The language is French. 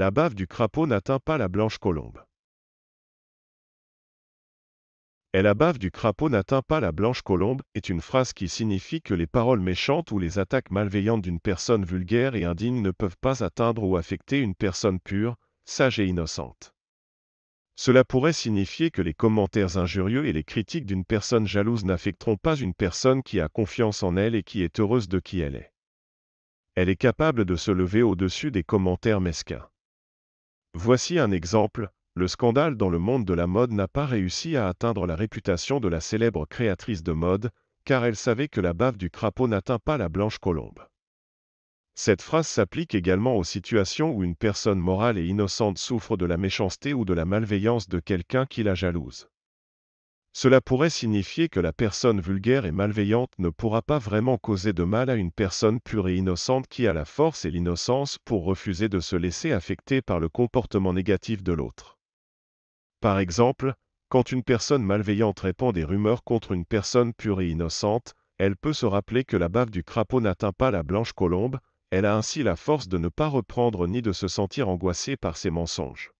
la bave du crapaud n'atteint pas la blanche colombe. Et la bave du crapaud n'atteint pas la blanche colombe est une phrase qui signifie que les paroles méchantes ou les attaques malveillantes d'une personne vulgaire et indigne ne peuvent pas atteindre ou affecter une personne pure, sage et innocente. Cela pourrait signifier que les commentaires injurieux et les critiques d'une personne jalouse n'affecteront pas une personne qui a confiance en elle et qui est heureuse de qui elle est. Elle est capable de se lever au-dessus des commentaires mesquins. Voici un exemple, le scandale dans le monde de la mode n'a pas réussi à atteindre la réputation de la célèbre créatrice de mode, car elle savait que la bave du crapaud n'atteint pas la blanche colombe. Cette phrase s'applique également aux situations où une personne morale et innocente souffre de la méchanceté ou de la malveillance de quelqu'un qui la jalouse. Cela pourrait signifier que la personne vulgaire et malveillante ne pourra pas vraiment causer de mal à une personne pure et innocente qui a la force et l'innocence pour refuser de se laisser affecter par le comportement négatif de l'autre. Par exemple, quand une personne malveillante répand des rumeurs contre une personne pure et innocente, elle peut se rappeler que la bave du crapaud n'atteint pas la blanche colombe, elle a ainsi la force de ne pas reprendre ni de se sentir angoissée par ses mensonges.